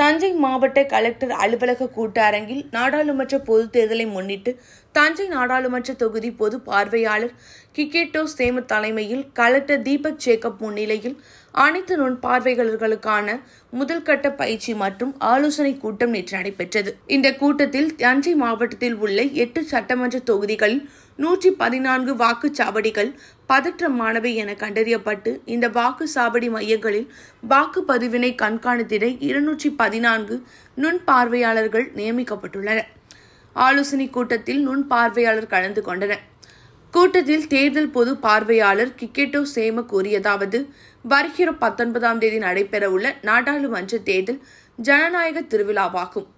தஞ்சை மாவட்ட கலெக்டர் அலுவலக கூட்டரங்கில் நாடாளுமன்ற பொது தேர்தலை முன்னிட்டு தஞ்சை நாடாளுமன்ற தொகுதி பொது பார்வையாளர் கிகேட்டோ சேம தலைமையில் கலெக்டர் தீபக் ஜேக்கப் முன்னிலையில் அனைத்து நுண் பார்வையாளர்களுக்கான முதல் கட்ட பயிற்சி மற்றும் ஆலோசனை கூட்டம் நேற்று நடைபெற்றது இந்த கூட்டத்தில் தஞ்சை மாவட்டத்தில் உள்ள எட்டு சட்டமன்ற தொகுதிகளில் நூற்றி பதினான்கு வாக்குச்சாவடிகள் பதற்றமானவை என கண்டறியப்பட்டு இந்த வாக்குச்சாவடி மையங்களில் வாக்குப்பதிவினை கண்காணித்திட இருநூற்றி பதினான்கு நுண் பார்வையாளர்கள் நியமிக்கப்பட்டுள்ளனர் ஆலோசனை கூட்டத்தில் நுண் பார்வையாளர் கலந்து கொண்டனர் கூட்டத்தில் தேர்தல் பொது பார்வையாளர் கிக்கெட்டோ சேம கூறியதாவது வருகிற பத்தொன்பதாம் தேதி நடைபெறவுள்ள நாடாளுமன்ற தேர்தல் ஜனநாயக திருவிழாவாகும்